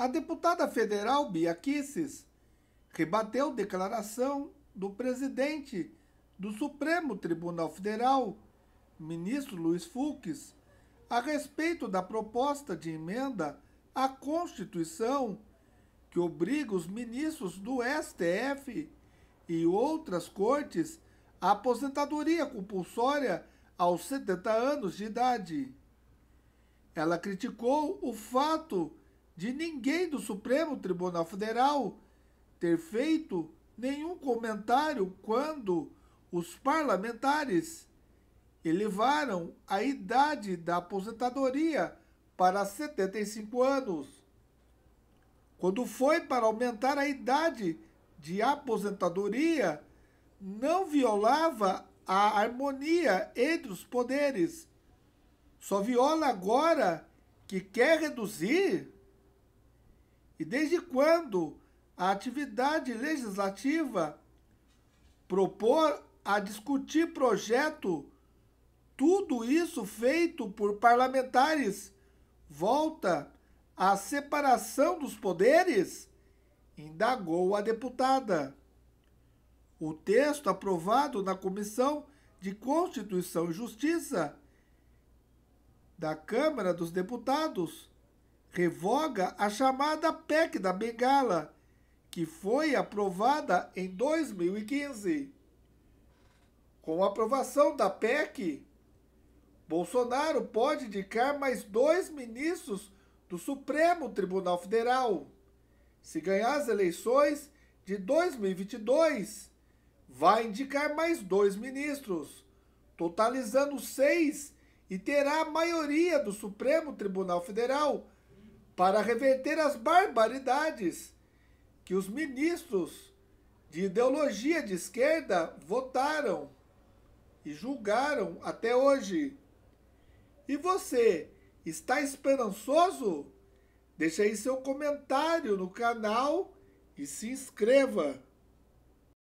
A deputada federal Bia Kisses rebateu declaração do presidente do Supremo Tribunal Federal, ministro Luiz Fux, a respeito da proposta de emenda à Constituição que obriga os ministros do STF e outras cortes à aposentadoria compulsória aos 70 anos de idade. Ela criticou o fato de ninguém do Supremo Tribunal Federal ter feito nenhum comentário quando os parlamentares elevaram a idade da aposentadoria para 75 anos. Quando foi para aumentar a idade de aposentadoria, não violava a harmonia entre os poderes. Só viola agora que quer reduzir e desde quando a atividade legislativa propor a discutir projeto, tudo isso feito por parlamentares, volta à separação dos poderes? Indagou a deputada. O texto aprovado na Comissão de Constituição e Justiça da Câmara dos Deputados revoga a chamada PEC da Bengala, que foi aprovada em 2015. Com a aprovação da PEC, Bolsonaro pode indicar mais dois ministros do Supremo Tribunal Federal. Se ganhar as eleições de 2022, vai indicar mais dois ministros, totalizando seis, e terá a maioria do Supremo Tribunal Federal para reverter as barbaridades que os ministros de ideologia de esquerda votaram e julgaram até hoje. E você está esperançoso? Deixe aí seu comentário no canal e se inscreva.